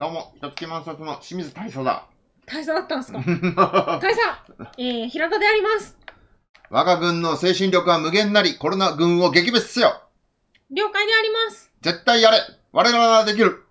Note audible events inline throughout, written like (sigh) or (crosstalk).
どうも、ひとつき満冊の清水大佐だ。大佐だったんですか (laughs) 大佐、えー、平田であります。我が軍の精神力は無限なり、コロナ軍を撃滅せよ。了解であります。絶対やれ。我らはできる。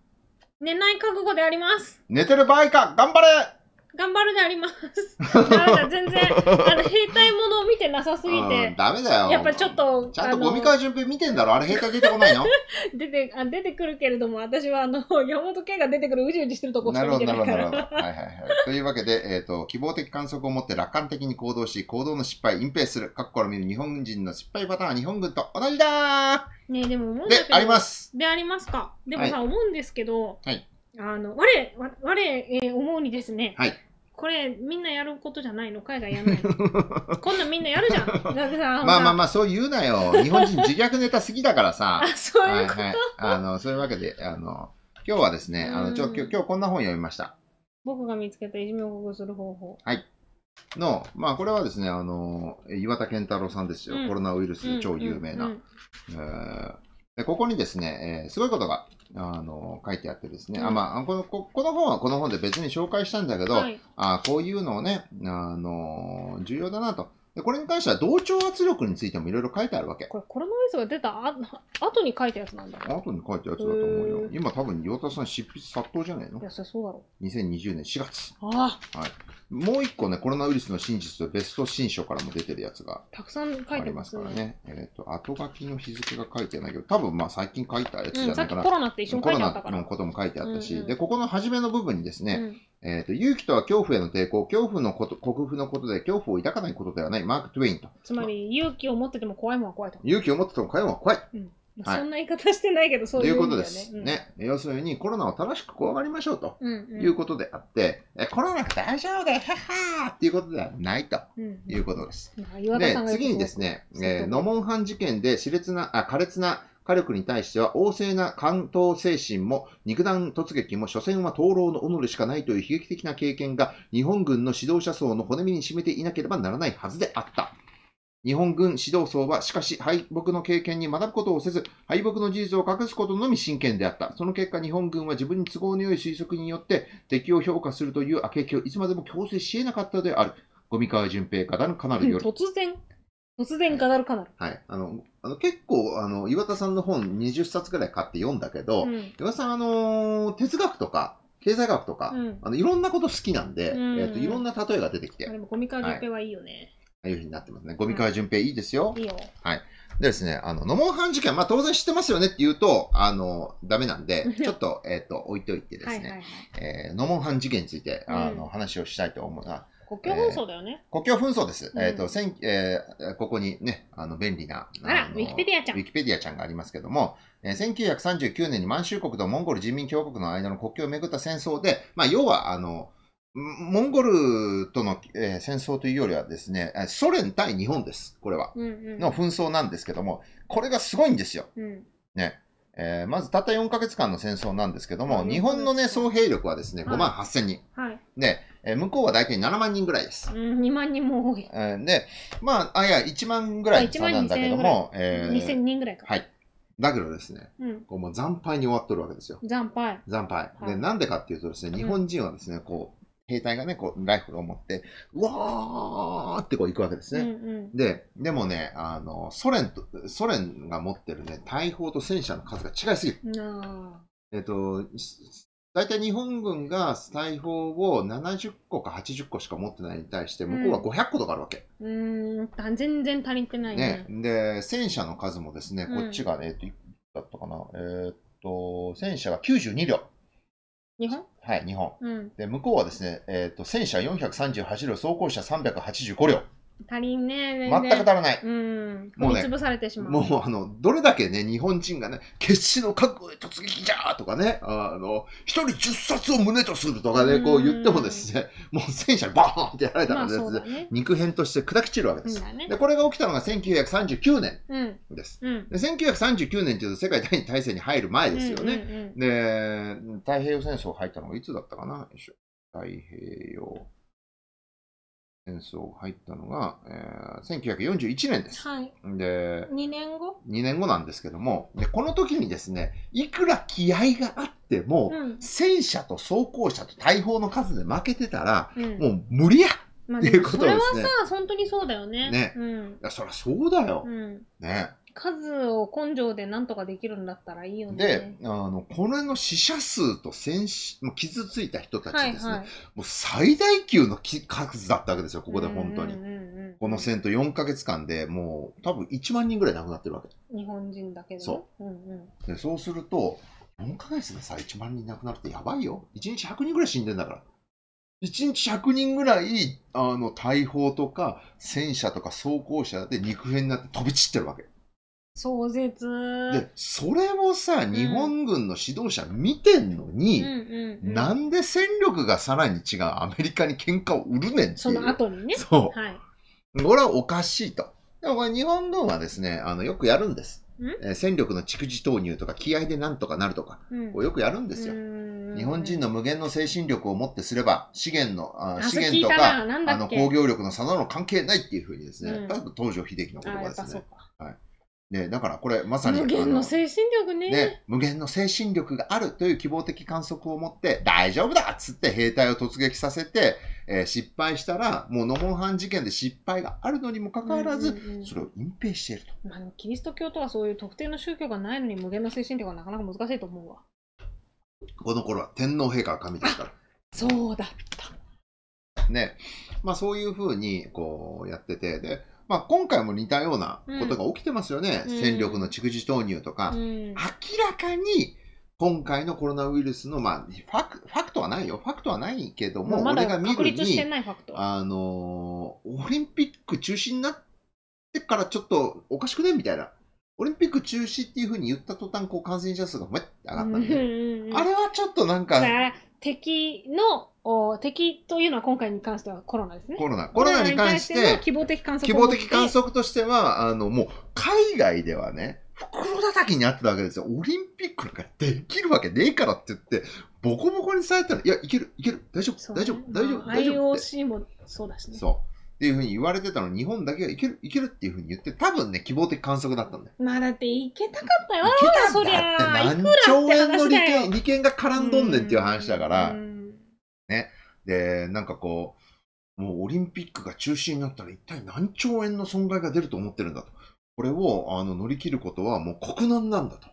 寝ない覚悟であります。寝てる場合か、頑張れ頑張るであります。(laughs) 全然、(laughs) あの、兵隊ものを見てなさすぎて。ダメだよ。やっぱちょっと。ちゃんとゴミ川淳平見てんだろあれ兵隊出てこないの (laughs) 出てあ、出てくるけれども、私はあの、山本圭が出てくるうじうじしてるとこしか見てないから。なるほど、なるほど。はいはいはい。というわけで、えっ、ー、と、希望的観測を持って楽観的に行動し、行動の失敗、隠蔽する。過去から見る日本人の失敗パターンは日本軍と同じだねでも思うんだけど。あります。でありますか。でもさ、はい、思うんですけど、はい、あの、我、我、えー、思うにですね、はい、これみんなやることじゃないの海外やんないのこんなんみんなやるじゃん。学 (laughs) さんまあまあまあ、そう言うなよ。日本人自虐ネタ好きだからさ。あ、(laughs) そういうこと、はいはい、あの、そういうわけで、あの、今日はですね、あの、ちょ、今日、今日こんな本読みました。僕が見つけたいじめを克服する方法。はい。の、まあこれはですね、あの、岩田健太郎さんですよ。うん、コロナウイルス超有名な。うんうんうん、えここにですね、えー、すごいことが、あの、書いてあってですね、うん、あ、まあ、このこ、この本はこの本で別に紹介したんだけど、はい、あこういうのをね、あの、重要だなと。でこれに関しては同調圧力についてもいろいろ書いてあるわけ。これコロナウイルスが出たあ後に書いたやつなんだ。後に書いたやつだと思うよ。今多分岩田さん執筆殺到じゃないのいや、そりゃそうだろう。2020年4月。ああ。はい。もう一個ね、コロナウイルスの真実とベスト新書からも出てるやつが、たくさん書いてありますからね。えっ、ー、と、後書きの日付が書いてないけど、多分まあ最近書いたやつじゃないかな。うん、さっきコロナって一緒に書いてあったから。コロナのことも書いてあったし、うんうん、で、ここの初めの部分にですね、うんえっ、ー、と、勇気とは恐怖への抵抗、恐怖のこと、克服のことで、恐怖を抱かないことではない、マーク・トゥエインと。つまり、勇気を持ってても怖いもんは怖いと。勇気を持ってても怖いもんは怖い。うんそんな言い方してないけど、そういう、ね、ことです、うん、ね。要するに、コロナを正しく怖がりましょうと、いうことであって、コロナ大丈夫だよ、ははーっていうことではないということです。で、次にですね、えー、ノモンン事件で熾烈な、あ、苛烈な火力に対しては旺盛な関東精神も肉弾突撃も所詮は灯籠の己しかないという悲劇的な経験が日本軍の指導者層の骨身に占めていなければならないはずであった。日本軍指導層はしかし敗北の経験に学ぶことをせず、敗北の事実を隠すことのみ真剣であった。その結果、日本軍は自分に都合の良い推測によって敵を評価するというけ気をいつまでも強制し得なかったである。ゴミ川淳平がだかなる夜。突然突然語るかなる。はい。あの、あの結構、あの、岩田さんの本20冊ぐらい買って読んだけど、うん、岩田さん、あのー、哲学とか、経済学とか、うん、あのいろんなこと好きなんで、うん、えーと、いろんな例えが出てきて。でも、ゴミ川淳平はいいよね。はい、ああいうふうになってますね。ゴミ川淳平いいですよ。いいよ。はい。でですね、あの、ノモンハン事件、まあ当然知ってますよねって言うと、あの、ダメなんで、ちょっと、えっ、と、置いといてですね、はいはいはい、えー、ノモンハン事件について、あの、話をしたいと思うな。す。国境紛争だよね。えー、国境紛争です。うん、えっ、ー、と、せん、えー、ここにね、あの、便利な。あら、ウィキペディアちゃん。ウィキペディアちゃんがありますけども、えー、1939年に満州国とモンゴル人民共和国の間の国境をめぐった戦争で、まあ、要は、あの、モンゴルとの、えー、戦争というよりはですね、ソ連対日本です。これは。うんうん、の紛争なんですけども、これがすごいんですよ。うん、ね。えー、まずたった4ヶ月間の戦争なんですけども、日本のね、総兵力はですね、5万8000人。はい。はい、で、えー、向こうは大体7万人ぐらいです。うん、2万人も多い。えー、で、まあ、あ、いや、1万ぐらいなんだけども、えー、2000人ぐらいか。はい。だけどですね、うん、こうもう惨敗に終わっとるわけですよ。惨敗。惨敗。で、なんでかっていうとですね、日本人はですね、こう、兵隊がね、こう、ライフルを持って、うわーってこう行くわけですね。うんうん、で、でもね、あの、ソ連と、ソ連が持ってるね、大砲と戦車の数が違いすぎる。えっと、大体日本軍がスタイ砲を70個か80個しか持ってないに対して、向こうは500個とかあるわけ。うん、全然足りてないね。ねで、戦車の数もですね、こっちがね、えっと、いくだったかな、えー、っと、戦車が92両。日本はい、日本。うん、で、向こうはですね、えー、っと、戦車438両、装甲車385両。足りんね、全く足らない。うん。もうね潰されてしまう。もうあの、どれだけね、日本人がね、決死の覚悟で突撃じゃーとかね、あの、一人十冊を胸とするとかね、こう言ってもですね、もう戦車にバーンってやられたのらですねね。肉片として砕き散るわけです。ね。で、これが起きたのが1939年うん。です。うん。で1939年っていうと世界第二大戦に入る前ですよね。うん、で、太平洋戦争入ったのがいつだったかな太平洋。戦争入ったのが、えー、1941年です。はい。で、2年後 ?2 年後なんですけども、で、この時にですね、いくら気合があっても、うん、戦車と装甲車と大砲の数で負けてたら、うん、もう無理やっていうことですね。まあ、それはさ、本当にそうだよね。ね。うん、いや、そりゃそうだよ。うん、ね。数を根性でなんとかできるんだったらいいよね。で、あの、これの死者数と戦死、もう傷ついた人たちですね、はいはい、もう最大級の数だったわけですよ、ここで本当に。うんうんうん、この戦闘4か月間でもう多分1万人ぐらい亡くなってるわけ。日本人だけで、ね、そう。うんうん、でそうすると、4か月でさ、1万人亡くなるってやばいよ。1日100人ぐらい死んでんだから。1日100人ぐらい、あの、大砲とか戦車とか装甲車で肉片になって飛び散ってるわけ。壮絶。で、それもさ、日本軍の指導者見てんのに、うんなんで戦力がさらに違うアメリカに喧嘩を売るねんっていう。その後にね。そはい。これはおかしいと。でもこれ日本軍はですね、あの、よくやるんです。んえ戦力の蓄次投入とか気合でなんとかなるとか、うんこよくやるんですよ。日本人の無限の精神力をもってすれば、資源の、ああ資源とか、あの、工業力の差など関係ないっていうふうにですね、うん多東條秀樹の言あ葉やでっぱすそうね。か。はいね、だからこれまさに無限の精神力ね、ね、無限の精神力があるという希望的観測を持って大丈夫だっつって兵隊を突撃させて、えー、失敗したらもうノモンハン事件で失敗があるのにもかかわらず、うんうんうん、それを隠蔽していると、まあ、キリスト教とはそういう特定の宗教がないのに無限の精神力はなかなか難しいと思うわこの頃は天皇陛下が神ですからそうだったねまあそういうふうにこうやっててでまあ、今回も似たようなことが起きてますよね。うん、戦力の蓄次投入とか、うん、明らかに今回のコロナウイルスの、まあ、ファク、ファクトはないよ。ファクトはないけども、あ、俺が見るに、あのー、オリンピック中止になってからちょっとおかしくねみたいな。オリンピック中止っていうふうに言った途端、こう感染者数がめって上がったんで、あれはちょっとなんか、敵のお敵というのは今回に関してはコロナですね。コロナ。コロナに関して、希望的観測希望的観測としては、あの、もう、海外ではね、袋叩きにあってたわけですよ。オリンピックなんかできるわけねえからって言って、ボコボコにされたら、いや、いける、いける、大丈夫、ね、大丈夫、大丈夫。丈夫 IOC もそうだしね。そう。っていうふうに言われてたの日本だけはいける、いけるっていうふうに言って、多分ね、希望的観測だったんだよ。まあだって、いけたかったよ。いけたそりゃ。何兆円の利権、利権が絡んどんねんっていう話だから、ね。で、なんかこう、もうオリンピックが中止になったら一体何兆円の損害が出ると思ってるんだと。これを、あの、乗り切ることはもう国難なんだと。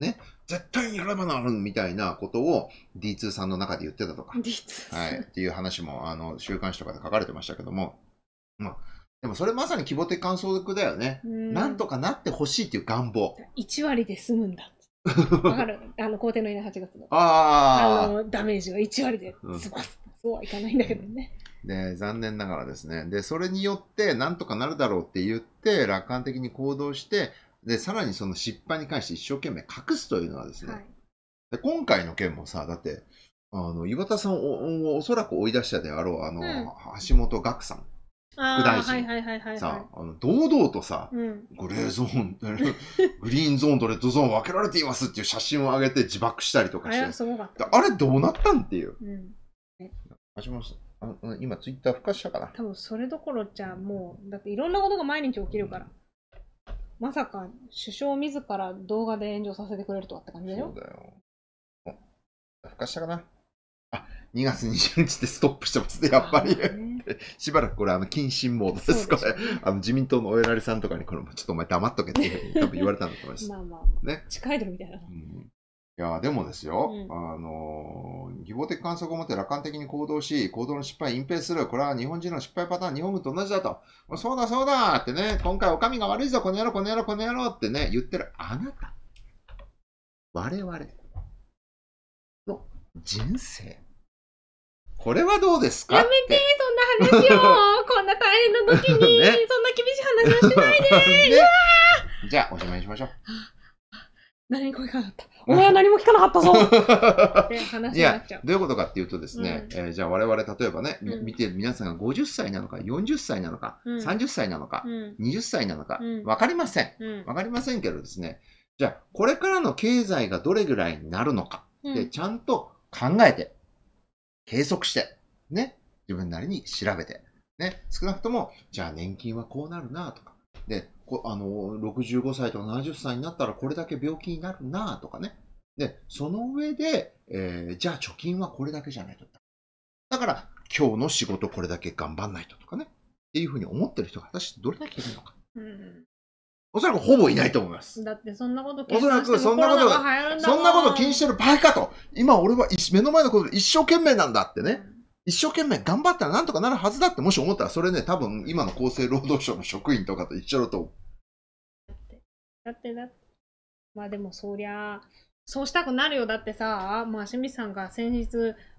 ね、絶対にやればなんみたいなことを D2 さんの中で言ってたとか、D2 はい、っていう話もあの週刊誌とかで書かれてましたけども、まあ、でもそれまさに希望的観測だよね。なんとかなってほしいっていう願望。1割で済むんだ。わかる (laughs) あの、皇帝の稲8月の。ああの、ダメージが1割で済ます。うん、そうはいかないんだけどね。で残念ながらですねでそれによってなんとかなるだろうって言って楽観的に行動してで、さらにその失敗に関して一生懸命隠すというのはですね、はい、で今回の件もさ、だって、あの岩田さんをおそらく追い出したであろう、あの、うん、橋本岳さん。副大臣さあの堂々とさ、うん、グレーゾーングリーンゾーンとレッドゾーン分けられていますっていう写真を上げて自爆したりとかしてあれどうなったんっていう、うん、あしもあ今ツイッター復活したから多分それどころじゃもうだっていろんなことが毎日起きるから、うんまさか首相自ら動画で炎上させてくれるとはって感じだよ。そうだよ。ふかしたかなあ、2月20日でストップしてますね、やっぱり。(laughs) しばらくこれ、あの、謹慎モードです、でね、これ。あの、自民党のお偉いさんとかに、これ、ちょっとお前黙っとけって多分言われたんだと思います。(laughs) まあまあ、ね。近いとみたいな。うんいや、でもですよ、うん、あの、義母的観測を持って楽観的に行動し、行動の失敗を隠蔽する。これは日本人の失敗パターン、日本軍と同じだと。もうそうだそうだってね、今回お上が悪いぞ、この野郎、この野郎、この野郎ってね、言ってるあなた。我々の人生。これはどうですかやめて、そんな話を。(laughs) こんな大変な時に、(laughs) ね、そんな厳しい話はしないで。(laughs) ね、じゃあ、おしまいにしましょう。何も聞かかった。お前は何も聞かなかったぞ (laughs) って話になっちゃう。どういうことかっていうとですね、うん、えー、じゃあ我々例えばね、うん、見て皆さんが50歳なのか、40歳なのか、うん、30歳なのか、うん、20歳なのか、わ、かりません。わ、かりませんけどですね、じゃあこれからの経済がどれぐらいになるのか、でちゃんと考えて、計測して、ね、自分なりに調べて、ね、少なくとも、じゃあ年金はこうなるなとか、で、あの、65歳と70歳になったらこれだけ病気になるなとかね。で、その上で、えー、じゃあ貯金はこれだけじゃないと。だから、今日の仕事これだけ頑張んないととかね。っていうふうに思ってる人が果たしてどれだけいるのか。うん、おそらくほぼいないと思います。だってそんなこと気にしておそらくそんなこと、そんなこと気にしてる場合かと。今俺は目の前のことで一生懸命なんだってね。うん一生懸命頑張ったらなんとかなるはずだってもし思ったら、それね、多分今の厚生労働省の職員とかと一緒だと思う。だって、だって、まあでもそりゃ、そうしたくなるよ。だってさ、まあ清水さんが先日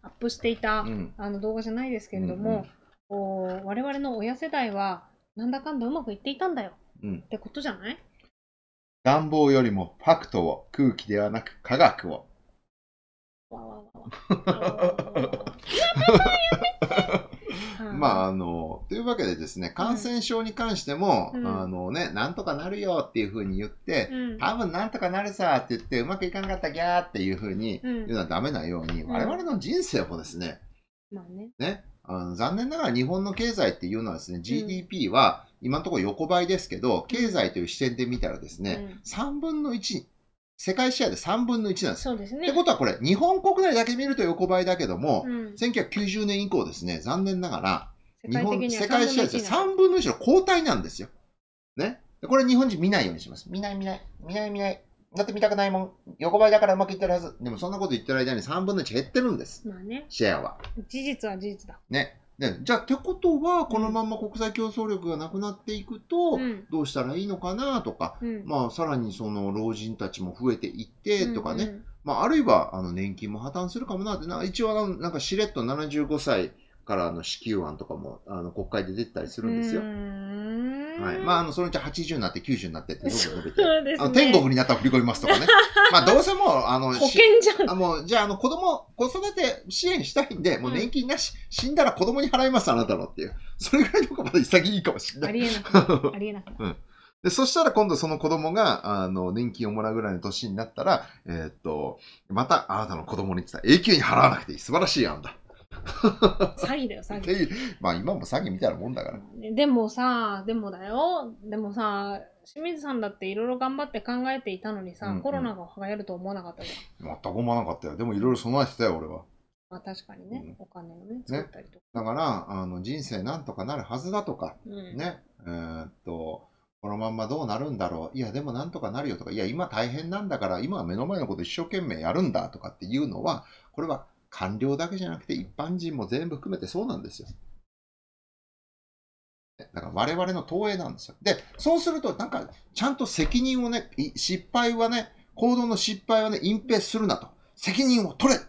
アップしていた、うん、あの動画じゃないですけれども、うんうん、我々の親世代は、なんだかんだうまくいっていたんだよ。うん、ってことじゃない願望よりもファクトを、空気ではなく科学を。まあ、あの、というわけでですね、感染症に関しても、うん、あのね、なんとかなるよっていうふうに言って、うん、多分なんとかなるさって言って、うまくいかなかったギャーっていうふうに言うのはダメなように、うん、我々の人生もですね、まあね。ねあの残念ながら日本の経済っていうのはですね、GDP は今のところ横ばいですけど、経済という視点で見たらですね、3分の1世界シェアで3分の1なんです。そうですね。ってことはこれ、日本国内だけ見ると横ばいだけども、うん、1990年以降ですね、残念ながら、日本、世界シェアで3分の1の後退なんですよ。ね。これ日本人見ないようにします。見ない見ない、見ない見ない。だって見たくないもん。横ばいだからうまくいってるはず。でもそんなこと言ってる間に3分の1減ってるんです。まあね。シェアは。事実は事実だ。ね。ね、じゃあ、ってことは、このまま国際競争力がなくなっていくと、どうしたらいいのかなとか、うん、まあ、さらにその老人たちも増えていってとかね、うんうん、まあ、あるいは、あの、年金も破綻するかもなって、な一応、なんかしれっと75歳からの支給案とかも、あの、国会で出てたりするんですよ。はい。まあ、あの、そのうち80になって90になってって、どて。(laughs) そうです、ね、天国になったら振り込みますとかね。(laughs) まあ、どうせもう、あの、保険じゃん。あもう、じゃあ、あの、子供、子育て支援したいんで、もう年金なし、うん、死んだら子供に払います、あなたのっていう。それぐらいのことまだ潔いかもしれない。ありえなく (laughs) ありえなくうん。で、そしたら今度その子供が、あの、年金をもらうぐらいの年になったら、えー、っと、またあなたの子供に言ってた永久に払わなくていい。素晴らしい案だ。(laughs) 詐欺だよ、詐欺。まあ今も詐欺みたいなもんだから。でもさ、でもだよ、でもさ、清水さんだっていろいろ頑張って考えていたのにさ、うんうん、コロナが流行ると思わなかったじゃん。全く思わなかったよ。でもいろいろ備えてたよ、俺は。まあ確かにね、うん、お金をね、作ったりとか。ね、だから、あの人生なんとかなるはずだとか、うん、ね、えー、っと、このまんまどうなるんだろう、いや、でもなんとかなるよとか、いや、今大変なんだから、今は目の前のこと一生懸命やるんだとかっていうのは、これは官僚だけじゃなくて一般人も全部含めてそうなんですよ。だから我々の投影なんですよ。で、そうすると、なんか、ちゃんと責任をね、失敗はね、行動の失敗はね、隠蔽するなと。責任を取れ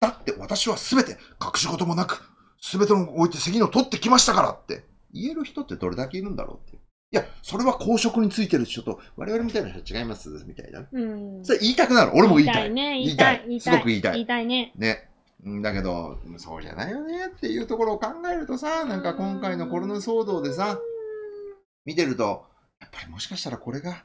だって私は全て、隠し事もなく、全てを置いて責任を取ってきましたからって、言える人ってどれだけいるんだろうって。いや、それは公職についてる人と、我々みたいな人は違います、みたいな。うん。それ言いたくなる。俺も言いたい。言いたいね。言いたい。すごく言いたい。言いたいね。ね。だけど、そうじゃないよねっていうところを考えるとさ、なんか今回のコロナ騒動でさ、見てると、やっぱりもしかしたらこれが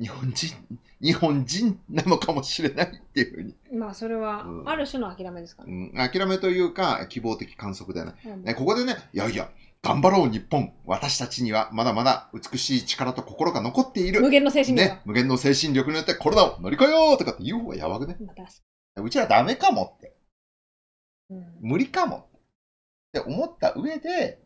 日本人、日本人なのかもしれないっていうふうに。まあそれは、ある種の諦めですかね、うん、諦めというか、希望的観測だよね、うん、ね。ここでね、いやいや、頑張ろう日本私たちにはまだまだ美しい力と心が残っている無限の精神力、ね、無限の精神力によってコロナを乗り越えようとかって言う方がやばくね、うちらダメかもって、うん、無理かもって思った上で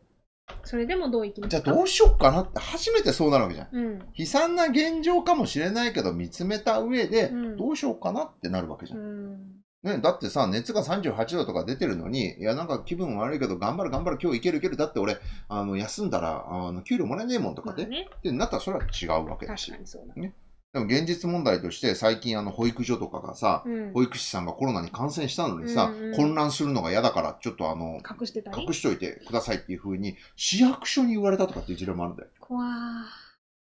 それでもどうきじゃあどうしようかなって初めてそうなるわけじゃん、うん、悲惨な現状かもしれないけど見つめた上でどうしようかなってなるわけじゃん、うんね、だってさ、熱が38度とか出てるのに、いや、なんか気分悪いけど、頑張る頑張る、今日いけるいける、だって俺、あの、休んだら、あの、給料もらえねえもんとかで、ね、ってなったらそれは違うわけだし。確かにそうだ。ね。でも現実問題として最近あの保育所とかがさ、うん、保育士さんがコロナに感染したのにさ、うんうん、混乱するのが嫌だからちょっとあの隠して隠しといてくださいっていうふうに市役所に言われたとかっていう事例もあるんだよ。怖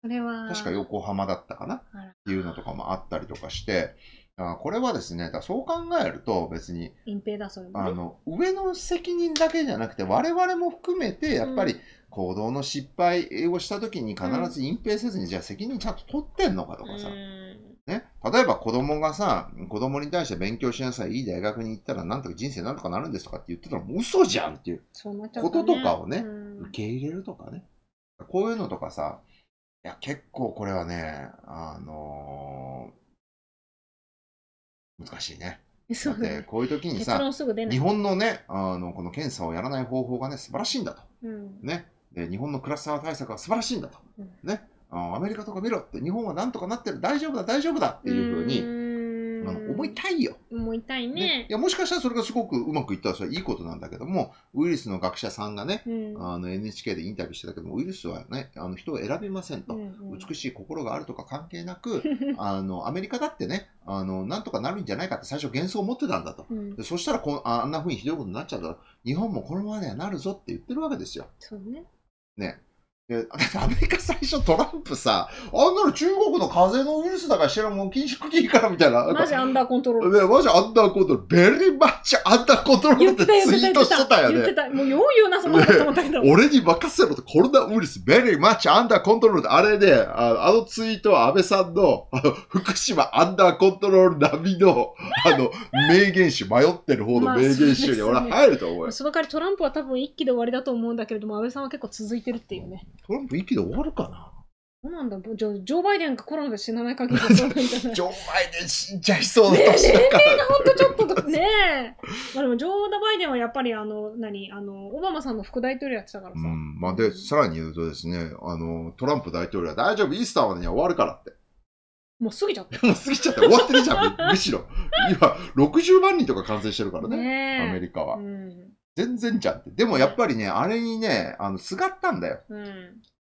それは確か横浜だったかなっていうのとかもあったりとかしてあこれはですね、だそう考えると別に、隠蔽だ、そあの、上の責任だけじゃなくて、我々も含めて、やっぱり行動の失敗をした時に必ず隠蔽せずに、うん、じゃあ責任ちゃんと取ってんのかとかさ、ね、例えば子供がさ、子供に対して勉強しなさい、いい大学に行ったらなんとか人生なんとかなるんですとかって言ってたら、もう嘘じゃんっていうこととかをね、ね受け入れるとかね。こういうのとかさ、いや、結構これはね、あのー難しいね。そうだこういう時にさ、日本のね、あのこの検査をやらない方法がね、素晴らしいんだと。うん、ねで、日本のクラスター対策は素晴らしいんだと。うん、ねアメリカとか見ろって、日本はなんとかなってる、大丈夫だ、大丈夫だっていうふうに、あの思いたいよ。思いたいね、いや、もしかしたらそれがすごくうまくいったらそれはいいことなんだけども、ウイルスの学者さんがね、うん、あの NHK でインタビューしてたけども、ウイルスはね、あの人を選びませんと、うんうん、美しい心があるとか関係なく、(laughs) あの、アメリカだってね、あの、なんとかなるんじゃないかって最初幻想を持ってたんだと。うん、そしたらこあんなふうにひどいことになっちゃうと、日本もこのままではなるぞって言ってるわけですよ。そうね。ね。(laughs) アメリカ最初トランプさ、あんなの中国の風邪のウイルスだから知らんもん禁止クリーからみたいな。マジアンダーコントロール。ね、マジアンダーコントロール。ベリーマッチアンダーコントロールってツイートしてたよね。言ってた。もうよう言うな、そのと思ったけど、俺に任せろとコロナウイルス、ベリーマッチアンダーコントロールって、あれで、あのツイートは安倍さんの、あの、福島アンダーコントロール並みの、あの、名言集、迷ってる方の名言集に俺は入ると思うよ、まあそね。その代わりトランプは多分一気で終わりだと思うんだけれども、安倍さんは結構続いてるっていうね。トランプ一気で終わるかなそうなんだ。じゃあ、ジョー・バイデンがコロナで死なない限りはそうなんじゃないジョー・バイデン死んじゃいそうだ年から。年齢が本当ちょっと、ねえ。まあでも、ジョー・バイデンはやっぱり、あの、何、あの、オバマさんの副大統領やってたからさ。うん。まあで、さらに言うとですね、あの、トランプ大統領は大丈夫、イースターまでには終わるからって。もう過ぎちゃった。(laughs) もう過ぎちゃった。終わってるじゃん、むしろ。今、60万人とか感染してるからね、ねアメリカは。うん全然じゃんって。でもやっぱりね、あれにね、あの、すがったんだよ。うん。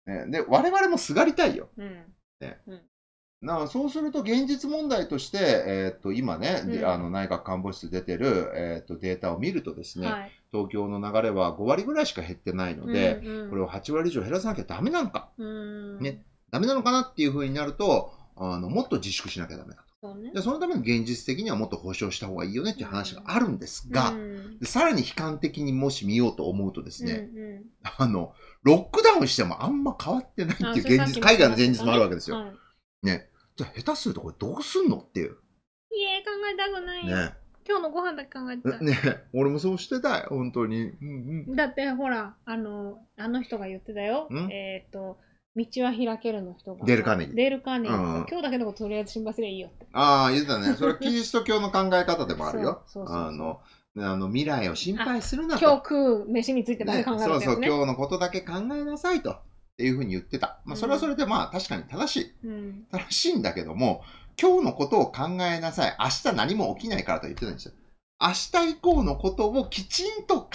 ね、で、我々もすがりたいよ。うん。ね。うん、なそうすると現実問題として、えっ、ー、と、今ね、うん、あの内閣官房室出てる、えっ、ー、と、データを見るとですね、はい、東京の流れは5割ぐらいしか減ってないので、うんうん、これを8割以上減らさなきゃダメなのか。うん。ね。ダメなのかなっていうふうになると、あの、もっと自粛しなきゃダメだと。ね、そのために現実的にはもっと保障した方がいいよねっていう話があるんですが、うん、さらに悲観的にもし見ようと思うとですね、うんうん、あの、ロックダウンしてもあんま変わってないっていう現実、海外の現実もあるわけですよ。うん、ね。じゃあ下手するとこれどうすんのっていう。いえ、考えたくないね今日のご飯だけ考えてた。ね俺もそうしてたい、本当に。うんうん、だってほら、あの、あの人が言ってたよ。えっ、ー、と、道は開けるの人が。デるル・カーネギデル・カネギうん今日だけのこととりあえず心配すりゃいいよって。ああ、言ってたね。それは (laughs) キリスト教の考え方でもあるよ。そうそうそうそうあの、あの未来を心配するなと。今日食う飯についてだけ考えなさい。そうそう、今日のことだけ考えなさいと。っていうふうに言ってた。まあ、それはそれでまあ、確かに正しい。うん。正しいんだけども、今日のことを考えなさい。明日何も起きないからと言ってたんですよ。明日以降のことをきちんと考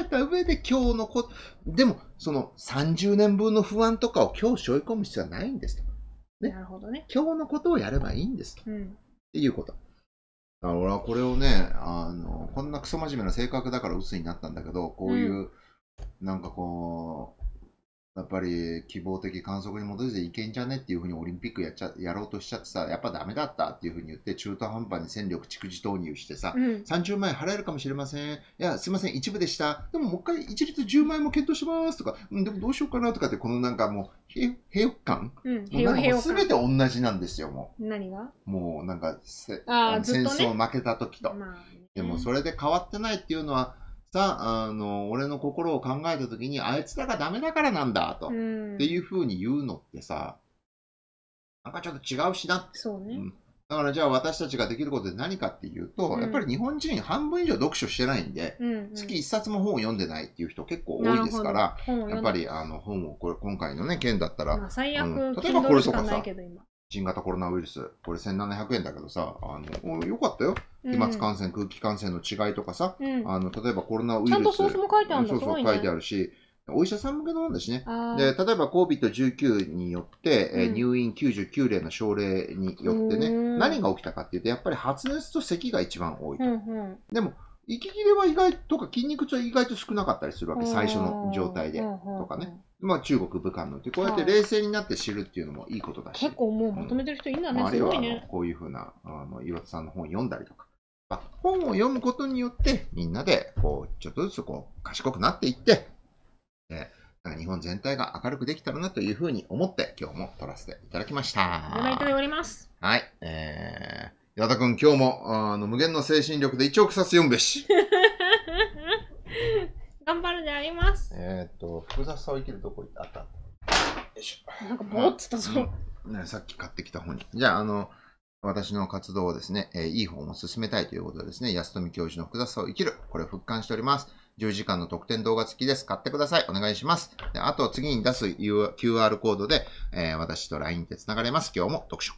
えた上で今日のこと、でもその30年分の不安とかを今日背負い込む必要はないんですと。ね。なるほどね。今日のことをやればいいんですと。うん、っていうこと。だから俺はこれをね、あの、こんなクソ真面目な性格だから鬱になったんだけど、こういう、うん、なんかこう、やっぱり希望的観測に基づいていけんじゃねっていうふうにオリンピックやっちゃやろうとしちゃってさ、やっぱダメだったっていうふうに言って、中途半端に戦力蓄次投入してさ、うん、30万円払えるかもしれません。いや、すいません、一部でした。でももう一回一律10万円も検討しますとか、うん、でもどうしようかなとかって、このなんかもう、平平感、うん、平もうすべて同じなんですよ、もう。何がもうなんか、せあ戦争負けた時と。まあでもそれで変わってないっていうのは、さあ、あの、俺の心を考えた時に、あいつらがダメだからなんだ、と、っていうふうに言うのってさ、なんかちょっと違うしなって。そうね。うん、だからじゃあ私たちができることで何かっていうと、うん、やっぱり日本人半分以上読書してないんで、うんうん、月一冊も本を読んでないっていう人結構多いですから、やっぱりあの本をこれ、今回のね、件だったら、最悪、うん、例えばこれとかさ、新型コロナウイルス、これ1700円だけどさ、あの、よかったよ。飛沫感染、空気感染の違いとかさ、あの、例えばコロナウイルス。ちゃんとソースも書いてあるそうそう、書いてあるし、お医者さん向けのもんですね。で、例えば COVID-19 によって、え入院99例の症例によってね、何が起きたかっていうと、やっぱり発熱と咳が一番多いと。でも、息切れは意外とか筋肉痛は意外と少なかったりするわけ、最初の状態でとかね。まあ中国、武漢のって、こうやって冷静になって知るっていうのもいいことだし。結構もうまとめてる人いいんだね、すごいね。こういうふうな、あの、岩田さんの本読んだりとか。本を読むことによって、みんなで、こう、ちょっとずつ、こう、賢くなっていって、えー、日本全体が明るくできたらなというふうに思って、今日も撮らせていただきました。おめでとうござます。はい。えー、矢田くん、今日も、あの、無限の精神力で一億冊読むべし。(laughs) 頑張るであります。えっ、と、複雑さを生きるとこあった。よいしょ。なんかぼーっとしたぞ、うん、ね。さっき買ってきた本に。じゃあ、あの、私の活動をですね、えー、いい方も進めたいということでですね、安富教授の複雑さを生きる。これを復刊しております。10時間の特典動画付きです。買ってください。お願いします。であと、次に出す QR コードで、えー、私と LINE で繋がれます。今日も読書。